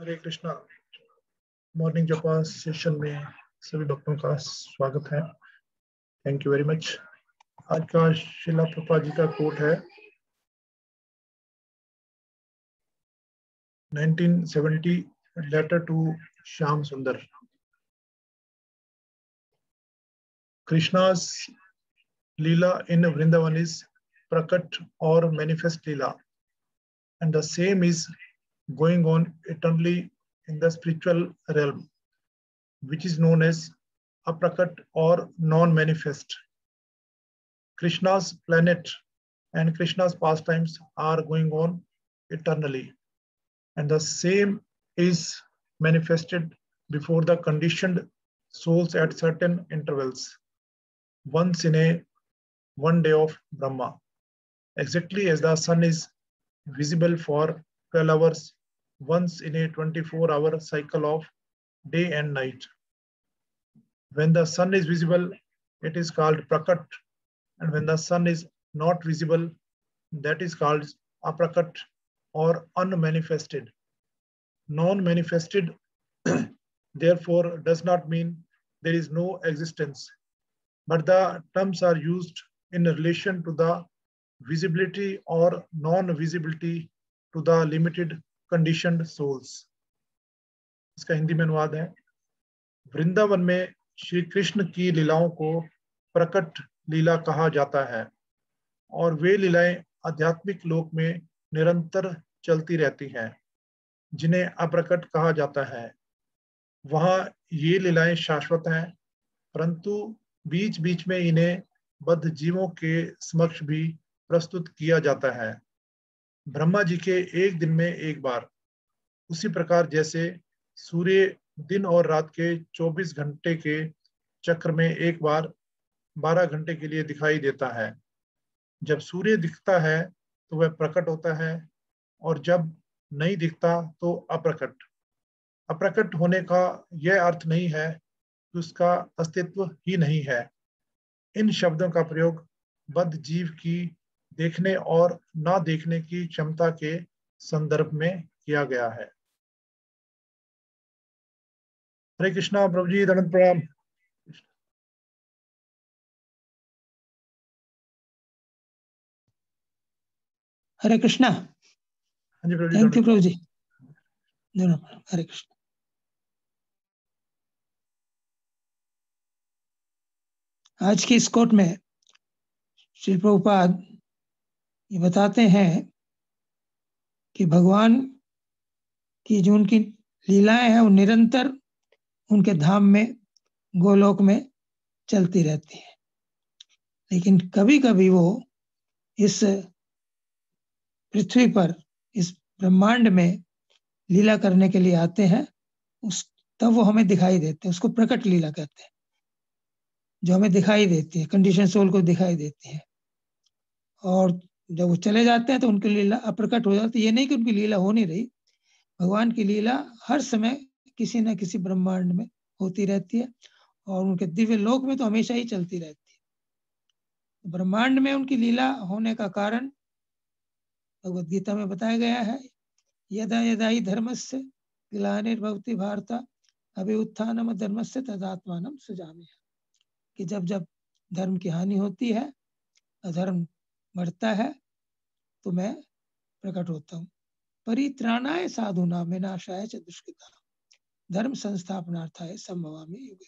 हरे Krishna morning जापान session में सभी भक्तों का स्वागत है थैंक यू वेरी मच आज का शिला प्रपा जी का कोट है 1970 letter to Shyam Sundar Krishna leela in Vrindavan is प्रकट और manifest leela and the same is going on eternally in the spiritual realm, which is known as aprakat or non-manifest. Krishna's planet and Krishna's pastimes are going on eternally. And the same is manifested before the conditioned souls at certain intervals, once in a one day of Brahma, exactly as the sun is visible for 12 hours once in a 24 hour cycle of day and night. When the sun is visible, it is called prakat. And when the sun is not visible, that is called aprakat or unmanifested. Non-manifested, therefore, does not mean there is no existence. But the terms are used in relation to the visibility or non-visibility to the limited condition souls इसका हिंदी में अनुवाद है वृंदावन में श्री कृष्ण की लीलाओं को प्रकट लीला कहा जाता है और वे लीलाएं आध्यात्मिक लोक में निरंतर चलती रहती हैं जिन्हें अप्रकट कहा जाता है वहां ये लीलाएं शाश्वत हैं परंतु बीच बीच में इन्हें बद्ध जीवों के समक्ष भी प्रस्तुत किया जाता है ब्रह्मा जी के एक दिन में एक बार उसी प्रकार जैसे सूर्य दिन और रात के 24 घंटे के चक्र में एक बार 12 घंटे के लिए दिखाई देता है जब सूर्य दिखता है तो वह प्रकट होता है और जब नहीं दिखता तो अप्रकट अप्रकट होने का यह अर्थ नहीं है कि उसका अस्तित्व ही नहीं है इन शब्दों का प्रयोग बद्ध जीव की देखने और ना देखने की क्षमता के संदर्भ में किया गया है हरे कृष्णा प्रभु जी धन प्रणाम हरे कृष्णा थैंक हाँ यू प्रभु जी हरे कृष्ण आज की इस कोट में श्री प्रभुपाद ये बताते हैं कि भगवान की जो उनकी लीलाएं हैं वो निरंतर उनके धाम में गोलोक में चलती रहती है लेकिन कभी कभी वो इस पृथ्वी पर इस ब्रह्मांड में लीला करने के लिए आते हैं उस तब वो हमें दिखाई देते हैं उसको प्रकट लीला कहते हैं जो हमें दिखाई देती है कंडीशन सोल को दिखाई देती है और जब वो चले जाते हैं तो उनकी लीला अप्रकट हो जाती है ये नहीं कि उनकी लीला हो नहीं रही भगवान की लीला हर समय किसी न किसी ब्रह्मांड में होती रहती है और उनके दिव्य लोक में तो हमेशा ही चलती रहती है ब्रह्मांड में उनकी लीला होने का कारण भगवत गीता में बताया गया है यदा यदा ही धर्म से ग्लानिर्भवती भारत अभी उत्थान धर्म से तदात्मान सुजाम कि जब जब धर्म की हानि होती है अधर्म मरता है तो मैं प्रकट होता हूँ परित्राणाय साधु में नाशाय च धर्म संस्थापनार्थाय में युग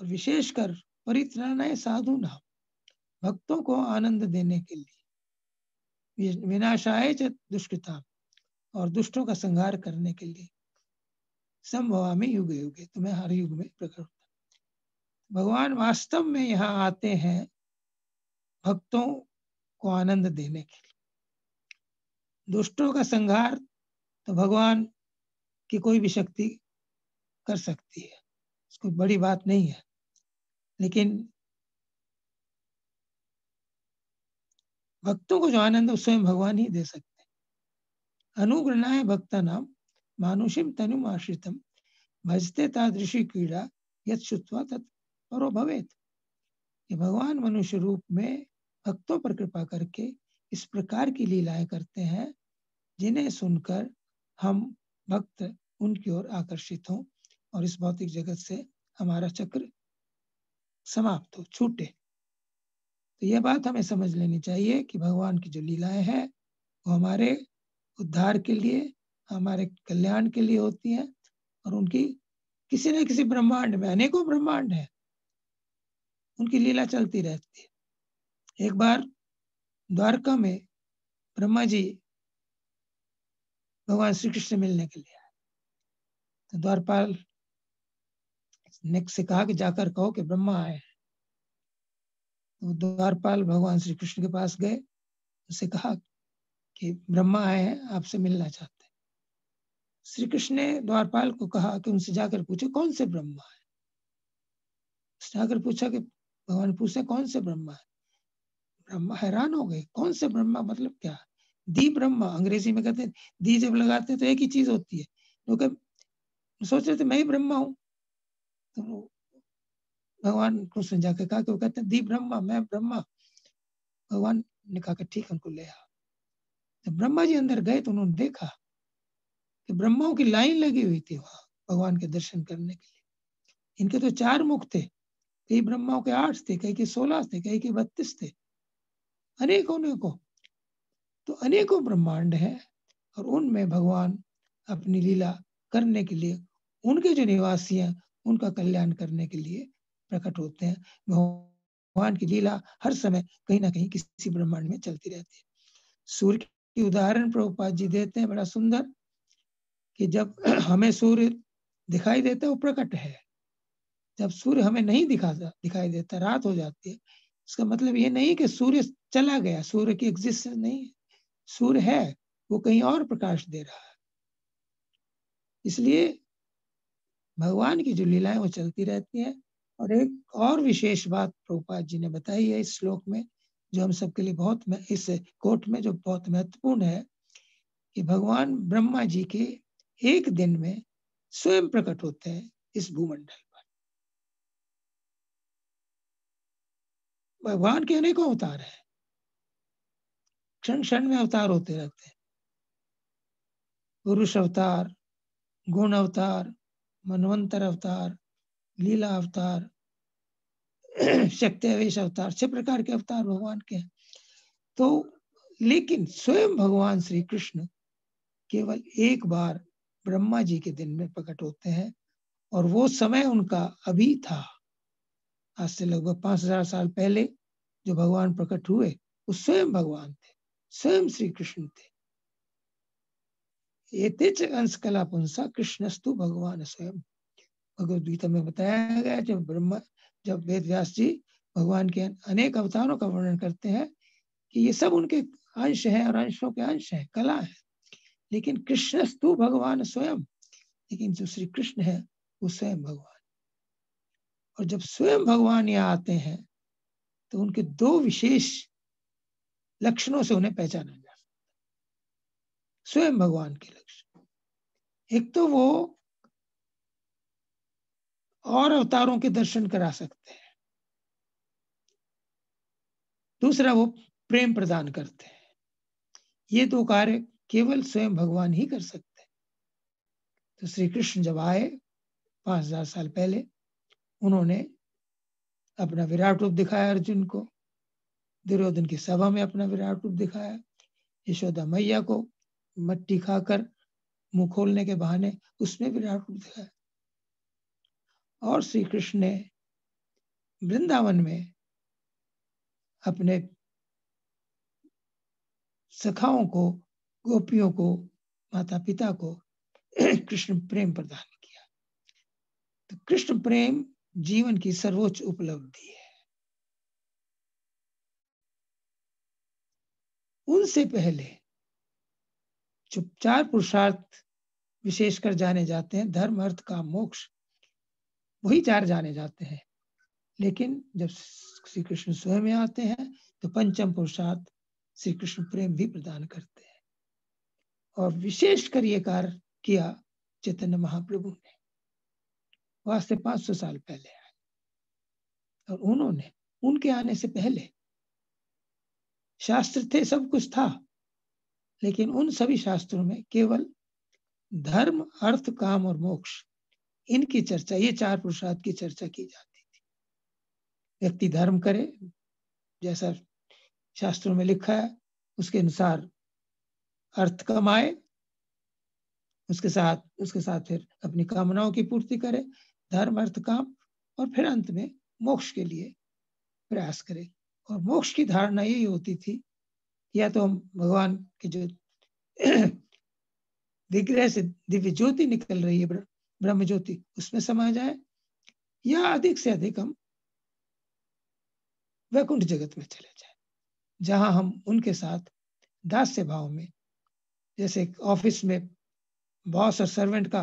और विशेषकर परित्राणाय नाम भक्तों को आनंद देने के लिए विनाशाय च दुष्कृता और दुष्टों का संहार करने के लिए में युग युगे तो मैं हर युग में प्रकट होता भगवान वास्तव में यहाँ आते हैं भक्तों को आनंद देने के लिए दुष्टों का संहार तो भगवान की कोई भी शक्ति कर सकती है इसको बड़ी बात नहीं है लेकिन भक्तों को जो आनंद स्वयं भगवान ही दे सकते हैं है भक्ता नाम मानुषिम तनुम आश्रितम भजते तादृशी क्रीड़ा यद शुवा तत् और ये भगवान मनुष्य रूप में भक्तों पर कृपा करके इस प्रकार की लीलाएं करते हैं जिन्हें सुनकर हम भक्त उनकी ओर आकर्षित हों और इस भौतिक जगत से हमारा चक्र समाप्त हो छूटे तो यह बात हमें समझ लेनी चाहिए कि भगवान की जो लीलाएं हैं वो हमारे उद्धार के लिए हमारे कल्याण के लिए होती हैं और उनकी किसी न किसी ब्रह्मांड में अनेकों ब्रह्मांड है उनकी लीला चलती रहती है एक बार द्वारका में ब्रह्मा जी भगवान श्री कृष्ण मिलने के लिए आए तो द्वारपाल ने से कहा कि जाकर कहो कि ब्रह्मा आए तो द्वारपाल भगवान श्री कृष्ण के पास गए उसे कहा कि ब्रह्मा आए हैं आपसे मिलना चाहते हैं श्री कृष्ण ने द्वारपाल को कहा कि उनसे जाकर पूछे कौन से ब्रह्मा है जाकर पूछा कि भगवान पूछे कौन से ब्रह्मा है ब्रह्मा हैरान हो गए कौन से ब्रह्मा मतलब क्या दी ब्रह्मा अंग्रेजी में कहते हैं दी जब लगाते तो एक ही चीज होती है क्योंकि सोच रहे थे मैं ही ब्रह्मा हूँ तो भगवान कृष्ण जाके कहा कि वो कहते हैं दी ब्रह्मा मैं ब्रह्मा भगवान ने कहा ठीक उनको ले आ जब ब्रह्मा जी अंदर गए तो उन्होंने देखा कि ब्रह्माओं की लाइन लगी हुई थी वहां भगवान के दर्शन करने के लिए इनके तो चार मुख थे कई ब्रह्माओं के आठ थे कई के सोलह थे कई के बत्तीस थे अनेकों अनेकों तो अनेकों ब्रह्मांड है और उनमें भगवान अपनी लीला करने के लिए उनके जो निवासी हैं उनका कल्याण करने के लिए प्रकट होते हैं भगवान की लीला हर समय कहीं ना कहीं किसी ब्रह्मांड में चलती रहती है सूर्य की उदाहरण प्रभुपाद जी देते हैं बड़ा सुंदर कि जब हमें सूर्य दिखाई देता है वो प्रकट है जब सूर्य हमें नहीं दिखाता दिखाई देता रात हो जाती है इसका मतलब ये नहीं कि सूर्य चला गया सूर्य की एग्जिस्टेंस नहीं सूर्य है वो कहीं और प्रकाश दे रहा है इसलिए भगवान की जो लीलाएं वो चलती रहती हैं और एक और विशेष बात प्रभुपाद जी ने बताई है इस श्लोक में जो हम सबके लिए बहुत इस कोट में जो बहुत महत्वपूर्ण है कि भगवान ब्रह्मा जी के एक दिन में स्वयं प्रकट होते हैं इस भूमंडल भगवान के अनेकों अवतार है क्षण क्षण में अवतार होते रहते हैं पुरुष अवतार गुण अवतार मनवंतर अवतार लीला अवतार शक्तिवेश अवतार छह प्रकार के अवतार भगवान के हैं तो लेकिन स्वयं भगवान श्री कृष्ण केवल एक बार ब्रह्मा जी के दिन में प्रकट होते हैं और वो समय उनका अभी था आज से लगभग पांच हजार साल पहले जो भगवान प्रकट हुए वो स्वयं भगवान थे स्वयं श्री कृष्ण थे ये अंश कला पुंसा कृष्णस्तु भगवान स्वयं भगवत गीता में बताया गया जब ब्रह्म जब वेद व्यास जी भगवान के अनेक अवतारों का वर्णन करते हैं कि ये सब उनके अंश है और अंशों के अंश है कला है लेकिन कृष्णस्तु भगवान स्वयं लेकिन जो श्री कृष्ण है वो स्वयं भगवान और जब स्वयं भगवान यहाँ आते हैं तो उनके दो विशेष लक्षणों से उन्हें पहचाना जा सकता स्वयं भगवान के लक्षण एक तो वो और अवतारों के दर्शन करा सकते हैं दूसरा वो प्रेम प्रदान करते हैं ये दो कार्य केवल स्वयं भगवान ही कर सकते हैं तो श्री कृष्ण जब आए पांच हजार साल पहले उन्होंने अपना विराट रूप दिखाया अर्जुन को दुर्योधन की सभा में अपना विराट रूप दिखाया यशोदा मैया को मट्टी खाकर मुंह खोलने के बहाने उसमें विराट रूप दिखाया और श्री कृष्ण ने वृंदावन में अपने सखाओं को गोपियों को माता पिता को कृष्ण प्रेम प्रदान किया तो कृष्ण प्रेम जीवन की सर्वोच्च उपलब्धि है उनसे पहले चुपचार पुरुषार्थ विशेषकर जाने जाते हैं धर्म अर्थ का मोक्ष वही चार जाने जाते हैं लेकिन जब श्री कृष्ण स्वयं में आते हैं तो पंचम पुरुषार्थ श्री कृष्ण प्रेम भी प्रदान करते हैं और विशेषकर ये कार्य किया चैतन्य महाप्रभु ने वो आज से पांच सौ साल पहले आए और उन्होंने उनके आने से पहले शास्त्र थे सब कुछ था लेकिन उन सभी शास्त्रों में केवल धर्म अर्थ काम और मोक्ष इनकी चर्चा ये चार पुरुषार्थ की चर्चा की जाती थी व्यक्ति धर्म करे जैसा शास्त्रों में लिखा है उसके अनुसार अर्थ कमाए उसके साथ उसके साथ फिर अपनी कामनाओं की पूर्ति करे धर्म अर्थ काम और फिर अंत में मोक्ष के लिए प्रयास करें और मोक्ष की धारणा यही होती थी या तो हम भगवान के जो विग्रह से दिव्य ज्योति निकल रही है ब्रह्म ज्योति उसमें समा जाए या अधिक से अधिक हम वैकुंठ जगत में चले जाए जहां हम उनके साथ दास्य भाव में जैसे ऑफिस में बॉस और सर्वेंट का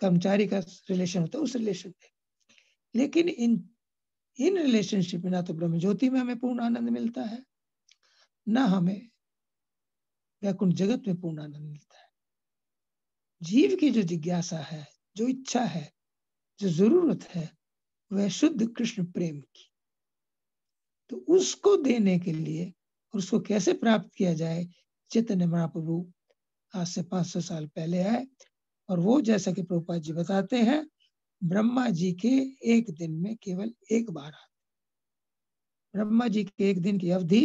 कर्मचारी का रिलेशन होता है उस रिलेशन में लेकिन इन इन रिलेशनशिप में ना तो ब्रह्म ज्योति में हमें पूर्ण आनंद मिलता है ना हमें वैकुंठ जगत में पूर्ण आनंद मिलता है जीव की जो जिज्ञासा है जो इच्छा है जो जरूरत है वह शुद्ध कृष्ण प्रेम की तो उसको देने के लिए और उसको कैसे प्राप्त किया जाए चैतन्य महाप्रभु आज से 500 साल पहले आए और वो जैसा कि प्रभुपाद जी बताते हैं ब्रह्मा जी के एक दिन में केवल एक बार आते ब्रह्मा जी के एक दिन की अवधि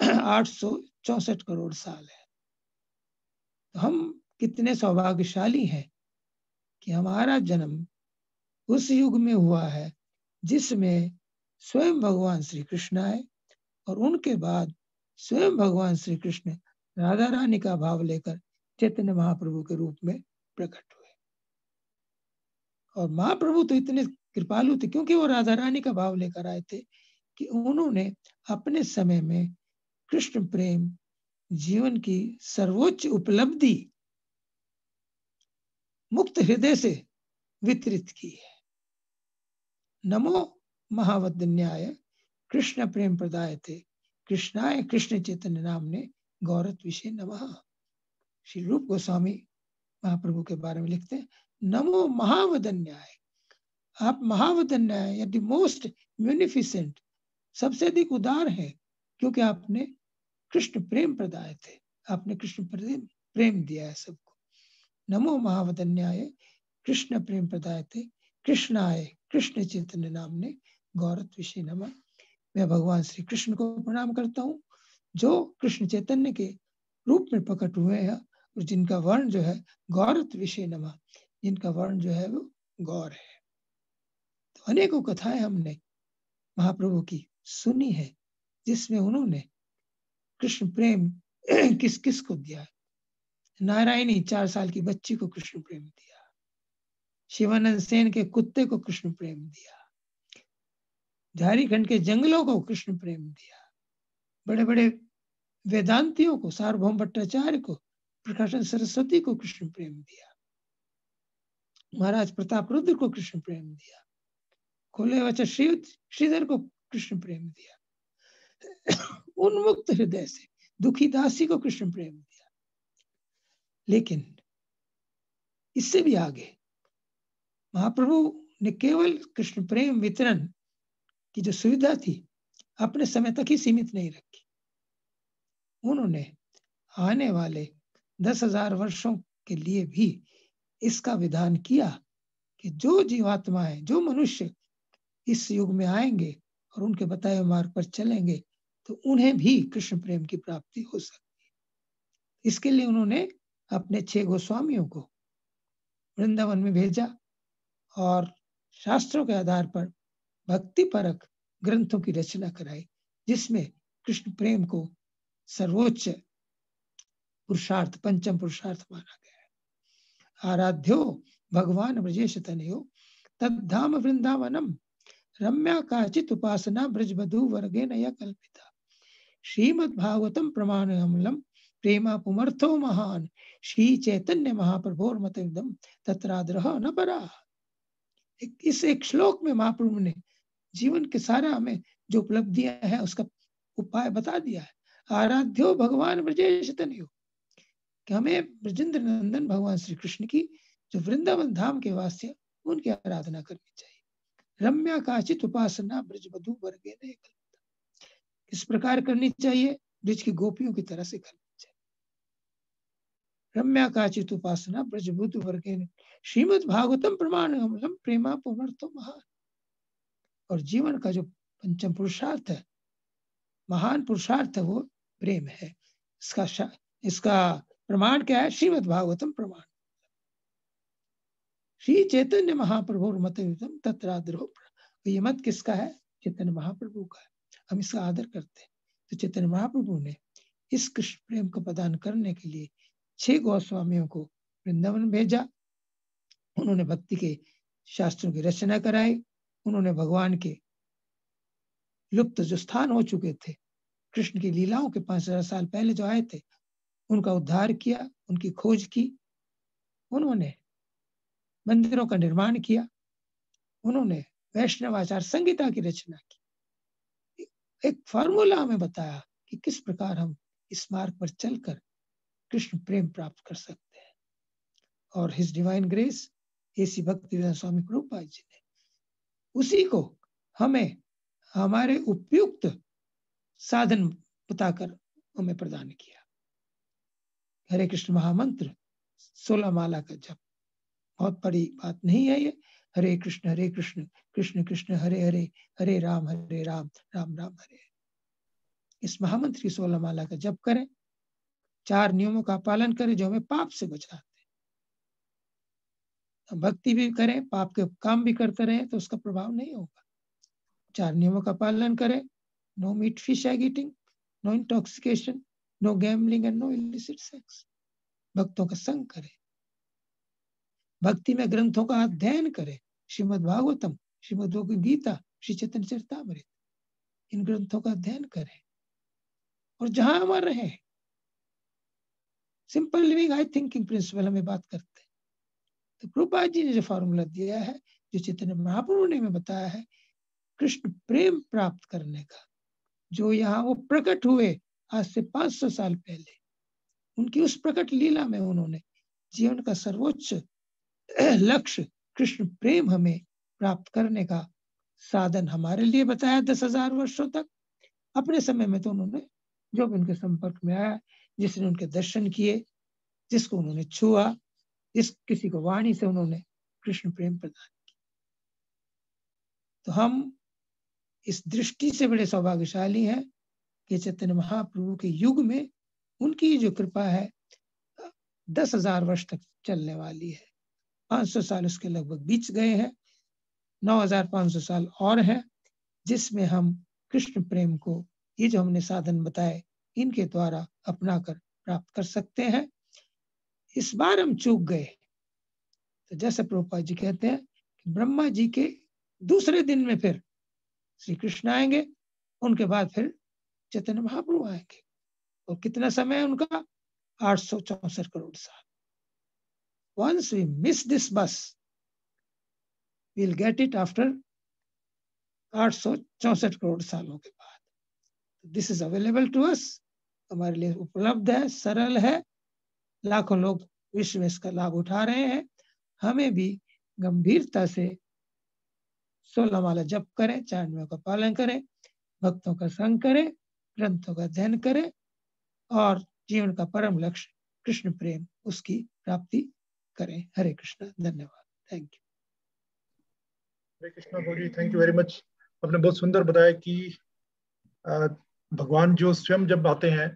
आठ करोड़ साल है तो हम कितने सौभाग्यशाली हैं कि हमारा जन्म उस युग में हुआ है जिसमें स्वयं भगवान श्री कृष्ण आए और उनके बाद स्वयं भगवान श्री कृष्ण राधा रानी का भाव लेकर चैतन्य महाप्रभु के रूप में प्रकट हुए और महाप्रभु तो इतने कृपालु थे क्योंकि वो राधा रानी का भाव लेकर आए थे कि उन्होंने अपने समय में कृष्ण प्रेम जीवन की सर्वोच्च उपलब्धि मुक्त हृदय से वितरित की है नमो महावद न्याय कृष्ण प्रेम प्रदाय थे कृष्णाय कृष्ण चेतन नाम ने गौरत विषय नमः श्री रूप गोस्वामी महाप्रभु के बारे में लिखते हैं नमो महावदन्याय आप महावदन्याय या मोस्ट म्यूनिफिसेंट सबसे अधिक उदार है क्योंकि आपने कृष्ण प्रेम प्रदाय थे आपने कृष्ण प्रेम प्रेम दिया है सबको नमो महावदन्याय कृष्ण प्रेम प्रदाय थे कृष्ण आय कृष्ण चैतन्य नाम ने गौरत विषय नमा मैं भगवान श्री कृष्ण को प्रणाम करता हूँ जो कृष्ण चैतन्य के रूप में प्रकट हुए हैं और जिनका वर्ण जो है गौरत विषय नमा जिनका वर्ण जो है वो गौर है तो अनेकों कथाएं हमने महाप्रभु की सुनी है जिसमें उन्होंने कृष्ण प्रेम किस किस को दिया नारायणी चार साल की बच्ची को कृष्ण प्रेम दिया शिवानंद सेन के कुत्ते को कृष्ण प्रेम दिया झारीखंड के जंगलों को कृष्ण प्रेम दिया बड़े बड़े वेदांतियों को सार्वभौम भट्टाचार्य को प्रकाशन सरस्वती को कृष्ण प्रेम दिया महाराज प्रताप रुद्र को कृष्ण प्रेम दिया खोले वचन श्री श्रीधर को कृष्ण प्रेम दिया उन्मुक्त हृदय से दुखी दासी को कृष्ण प्रेम दिया लेकिन इससे भी आगे महाप्रभु ने केवल कृष्ण प्रेम वितरण की जो सुविधा थी अपने समय तक ही सीमित नहीं रखी उन्होंने आने वाले दस हजार वर्षों के लिए भी इसका विधान किया कि जो जीवात्मा है जो मनुष्य इस युग में आएंगे और उनके बताए मार्ग पर चलेंगे तो उन्हें भी कृष्ण प्रेम की प्राप्ति हो सकती है इसके लिए उन्होंने अपने छह गोस्वामियों को वृंदावन में भेजा और शास्त्रों के आधार पर भक्ति परक ग्रंथों की रचना कराई जिसमें कृष्ण प्रेम को सर्वोच्च पुरुषार्थ पंचम पुरुषार्थ माना गया है आराध्यो भगवान ब्रजेश तनयो धाम वृंदावनम रम्या काचित उपासना वधु वर्गे नया कल्पिता श्रीमद भागवतम प्रमाण अमलम प्रेमा पुमर्थो महान श्री चैतन्य महाप्रभोर मतम तत्राद्रह न परा इस एक श्लोक में महाप्रभु ने जीवन के सारा हमें जो उपलब्धियां हैं उसका उपाय बता दिया है आराध्यो भगवान ब्रजेश तनयो कि हमें ब्रजेंद्र नंदन भगवान श्री कृष्ण की जो वृंदावन धाम के वास्ते उनकी आराधना करनी चाहिए रम्या काचित उपासना ब्रज वधु वर्गे ने किस प्रकार करनी चाहिए ब्रज की गोपियों की तरह से करनी चाहिए रम्या काचित उपासना ब्रज बुद्ध वर्गे ने श्रीमद भागवतम प्रमाण प्रेमा पुनर्तो महान और जीवन का जो पंचम पुरुषार्थ है महान पुरुषार्थ वो प्रेम है इसका इसका प्रमाण क्या है श्रीमद भागवतम प्रमाण श्री चैतन्य महाप्रभु मत तो ये मत किसका है चैतन्य महाप्रभु का है हम इसका आदर करते हैं तो चैतन्य महाप्रभु ने इस कृष्ण प्रेम को प्रदान करने के लिए छह गोस्वामियों को वृंदावन भेजा उन्होंने भक्ति के शास्त्रों की रचना कराई उन्होंने भगवान के लुप्त जो स्थान हो चुके थे कृष्ण की लीलाओं के पांच हजार साल पहले जो आए थे उनका उद्धार किया उनकी खोज की उन्होंने मंदिरों का निर्माण किया उन्होंने वैष्णव आचार संहिता की रचना की एक फार्मूला हमें बताया कि किस प्रकार हम इस मार्ग पर चलकर कृष्ण प्रेम प्राप्त कर सकते हैं और हिज डिवाइन ग्रेस एसी भक्ति स्वामी रूपा जी ने उसी को हमें हमारे उपयुक्त साधन बताकर हमें प्रदान किया हरे कृष्ण महामंत्र सोलह माला का जप बहुत बड़ी बात नहीं है ये हरे कृष्ण हरे कृष्ण कृष्ण कृष्ण हरे हरे हरे राम हरे राम राम राम हरे इस महामंत्र की सोलह माला का जप करें चार नियमों का पालन करें जो हमें पाप से बचाते हैं भक्ति भी करें पाप के काम भी करते रहे तो उसका प्रभाव नहीं होगा चार नियमों का पालन करें no meat fish egg eating no intoxication no gambling and no illicit sex भक्तों का संग करें भक्ति में ग्रंथों का अध्ययन करें श्रीमद भागवतम श्रीमद गीता श्री चैतन्य चरितमृत इन ग्रंथों का अध्ययन करें और जहां हम रहे simple living high thinking principle हमें बात करते हैं तो कृपा जी ने जो फॉर्मूला दिया है जो चैतन्य महाप्रभु ने हमें बताया है कृष्ण प्रेम प्राप्त करने का जो यहाँ वो प्रकट हुए आज से पांच सौ साल पहले उनकी उस प्रकट लीला में उन्होंने जीवन का सर्वोच्च लक्ष्य कृष्ण प्रेम हमें प्राप्त करने का साधन हमारे लिए बताया दस हजार वर्षो तक अपने समय में तो उन्होंने जो भी उनके संपर्क में आया जिसने उनके दर्शन किए जिसको उन्होंने छुआ जिस किसी को वाणी से उन्होंने कृष्ण प्रेम प्रदान किया तो हम इस दृष्टि से बड़े सौभाग्यशाली हैं के चैतन्य महाप्रभु के युग में उनकी जो कृपा है दस हजार वर्ष तक चलने वाली है पाँच सौ साल उसके लगभग बीच गए हैं नौ हजार पांच सौ साल और हैं जिसमें हम कृष्ण प्रेम को ये जो हमने साधन बताए इनके द्वारा अपना कर प्राप्त कर सकते हैं इस बार हम चूक गए तो जैसे प्रोपा जी कहते हैं कि ब्रह्मा जी के दूसरे दिन में फिर श्री कृष्ण आएंगे उनके बाद फिर चैतन्य महाप्रभु आएंगे और कितना समय है उनका आठ सौ चौसठ करोड़ साल once we miss this bus will get it after आठ सौ चौसठ करोड़ सालों के बाद this is available to us हमारे लिए उपलब्ध है सरल है लाखों लोग विश्व में इसका लाभ उठा रहे हैं हमें भी गंभीरता से सोलह माला जप करें चार का पालन करें भक्तों का संग करें ग्रंथों का अध्ययन करें और जीवन का परम लक्ष्य कृष्ण प्रेम उसकी प्राप्ति करें हरे कृष्णा धन्यवाद thank you Hare Krishna Gauri thank you very much आपने बहुत सुंदर बताया कि भगवान जो स्वयं जब आते हैं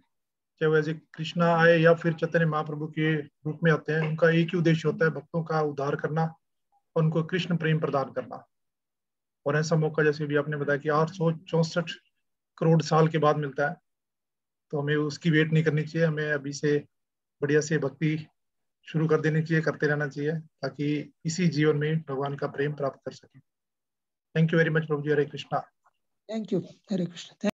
चाहे वैसे कृष्णा आए या फिर चैतन्य महाप्रभु के रूप में आते हैं उनका एक ही उद्देश्य होता है भक्तों का उद्धार करना और उनको कृष्ण प्रेम प्रदान करना और ऐसा मौका जैसे भी आपने बताया कि आठ सौ चौसठ करोड़ साल के बाद मिलता है तो हमें उसकी वेट नहीं करनी चाहिए हमें अभी से बढ़िया से भक्ति शुरू कर देनी चाहिए करते रहना चाहिए ताकि इसी जीवन में भगवान का प्रेम प्राप्त कर सके thank you very much Prabhu ji Hare Krishna thank you Hare Krishna